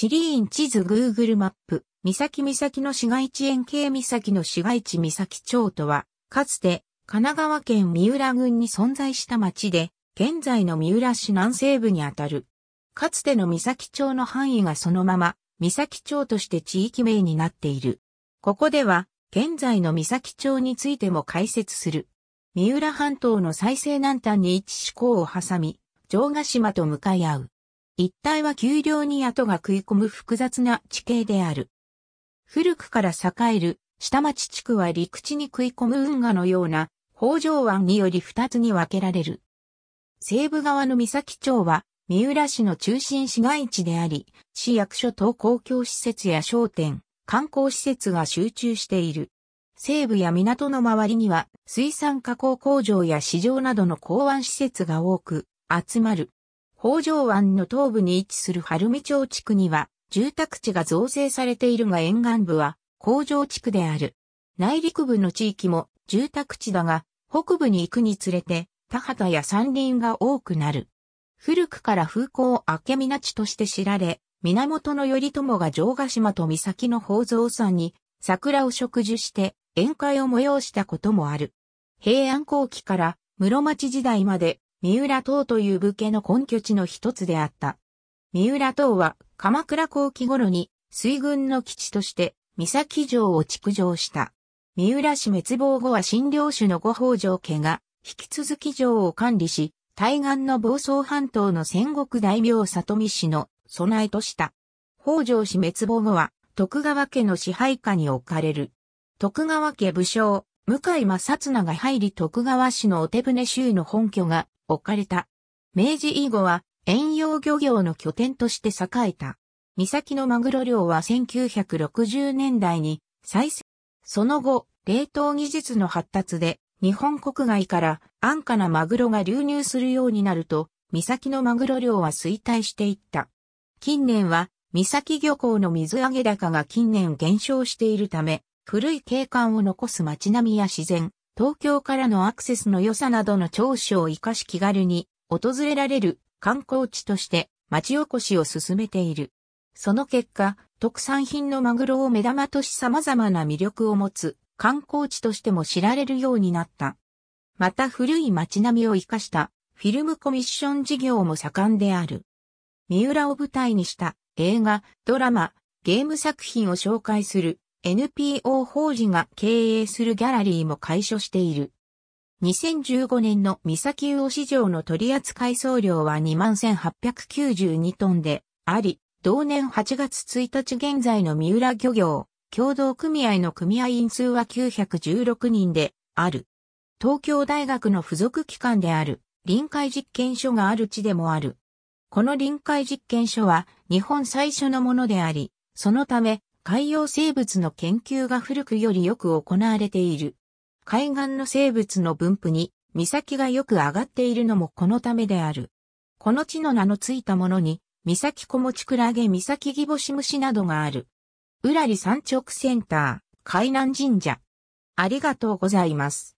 地理院地図 Google マップ、三崎岬の市街地円形岬の市街地三崎町とは、かつて神奈川県三浦郡に存在した町で、現在の三浦市南西部にあたる。かつての三崎町の範囲がそのまま、三崎町として地域名になっている。ここでは、現在の三崎町についても解説する。三浦半島の最西南端に位置四港を挟み、城ヶ島と向かい合う。一帯は丘陵に跡が食い込む複雑な地形である。古くから栄える下町地区は陸地に食い込む運河のような北条湾により二つに分けられる。西部側の三崎町は三浦市の中心市街地であり、市役所等公共施設や商店、観光施設が集中している。西部や港の周りには水産加工工場や市場などの港湾施設が多く集まる。北条湾の東部に位置する晴海町地区には、住宅地が造成されているが沿岸部は、工場地区である。内陸部の地域も住宅地だが、北部に行くにつれて、田畑や山林が多くなる。古くから風光明美な地として知られ、源頼朝が城ヶ島と岬の宝蔵山に桜を植樹して宴会を催したこともある。平安後期から室町時代まで三浦塔という武家の根拠地の一つであった。三浦塔は鎌倉後期頃に水軍の基地として三崎城を築城した。三浦市滅亡後は新領主の五宝城家が引き続き城を管理し、対岸の房総半島の戦国大名里見氏の備えとした。北条氏滅亡後は徳川家の支配下に置かれる。徳川家武将、向井正綱が入り徳川氏のお手船州の本拠が置かれた。明治以後は遠洋漁業の拠点として栄えた。三崎のマグロ漁は1960年代に再生。その後、冷凍技術の発達で日本国外から安価なマグロが流入するようになると、三崎のマグロ漁は衰退していった。近年は、三崎漁港の水揚げ高が近年減少しているため、古い景観を残す街並みや自然、東京からのアクセスの良さなどの長所を活かし気軽に訪れられる観光地として町おこしを進めている。その結果、特産品のマグロを目玉とし様々な魅力を持つ観光地としても知られるようになった。また古い街並みを活かしたフィルムコミッション事業も盛んである。三浦を舞台にした映画、ドラマ、ゲーム作品を紹介する NPO 法人が経営するギャラリーも開所している。2015年の三崎魚市場の取扱総量は21,892トンであり、同年8月1日現在の三浦漁業共同組合の組合員数は916人である。東京大学の付属機関である臨海実験所がある地でもある。この臨海実験所は日本最初のものであり、そのため海洋生物の研究が古くよりよく行われている。海岸の生物の分布に、岬がよく上がっているのもこのためである。この地の名のついたものに、岬小持クラゲ、岬ギボシムシなどがある。うらり山直センター、海南神社。ありがとうございます。